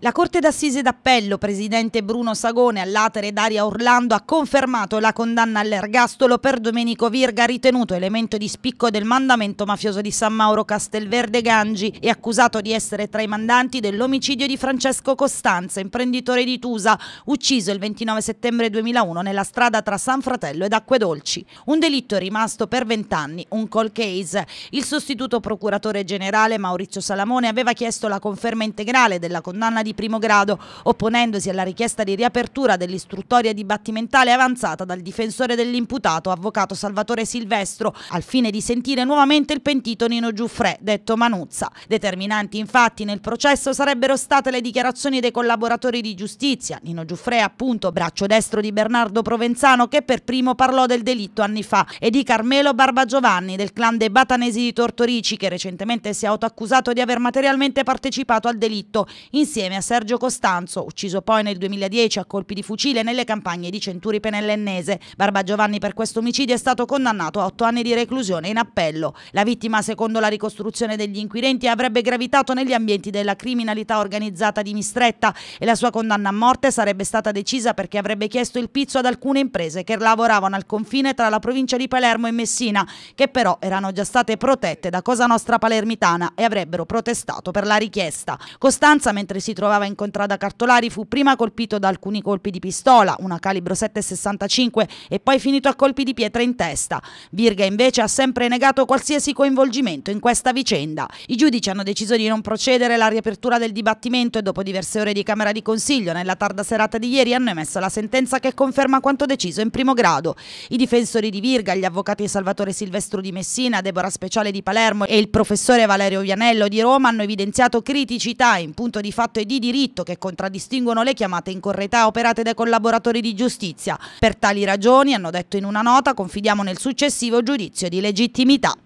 La Corte d'Assise d'Appello, presidente Bruno Sagone, all'atere Daria Orlando, ha confermato la condanna all'ergastolo per Domenico Virga, ritenuto elemento di spicco del mandamento mafioso di San Mauro Castelverde Gangi e accusato di essere tra i mandanti dell'omicidio di Francesco Costanza, imprenditore di Tusa, ucciso il 29 settembre 2001 nella strada tra San Fratello ed Acque Dolci. Un delitto rimasto per vent'anni, un call case. Il sostituto procuratore generale Maurizio Salamone aveva chiesto la conferma integrale della condanna di di primo grado, opponendosi alla richiesta di riapertura dell'istruttoria dibattimentale avanzata dal difensore dell'imputato, avvocato Salvatore Silvestro, al fine di sentire nuovamente il pentito Nino Giuffre, detto Manuzza. Determinanti infatti nel processo sarebbero state le dichiarazioni dei collaboratori di giustizia, Nino Giuffre appunto braccio destro di Bernardo Provenzano che per primo parlò del delitto anni fa e di Carmelo Barbagiovanni del clan dei Batanesi di Tortorici che recentemente si è autoaccusato di aver materialmente partecipato al delitto insieme a Sergio Costanzo, ucciso poi nel 2010 a colpi di fucile nelle campagne di Centuri Penellennese. Barba Giovanni per questo omicidio è stato condannato a otto anni di reclusione in appello. La vittima, secondo la ricostruzione degli inquirenti, avrebbe gravitato negli ambienti della criminalità organizzata di Mistretta e la sua condanna a morte sarebbe stata decisa perché avrebbe chiesto il pizzo ad alcune imprese che lavoravano al confine tra la provincia di Palermo e Messina, che però erano già state protette da Cosa Nostra Palermitana e avrebbero protestato per la richiesta. Costanza, mentre si trovava trovava in contrada Cartolari fu prima colpito da alcuni colpi di pistola, una calibro 7,65 e poi finito a colpi di pietra in testa. Virga invece ha sempre negato qualsiasi coinvolgimento in questa vicenda. I giudici hanno deciso di non procedere alla riapertura del dibattimento e dopo diverse ore di Camera di Consiglio nella tarda serata di ieri hanno emesso la sentenza che conferma quanto deciso in primo grado. I difensori di Virga, gli avvocati Salvatore Silvestro di Messina, Deborah Speciale di Palermo e il professore Valerio Vianello di Roma hanno evidenziato criticità in punto di fatto e di di diritto che contraddistinguono le chiamate in correità operate dai collaboratori di giustizia. Per tali ragioni, hanno detto in una nota, confidiamo nel successivo giudizio di legittimità.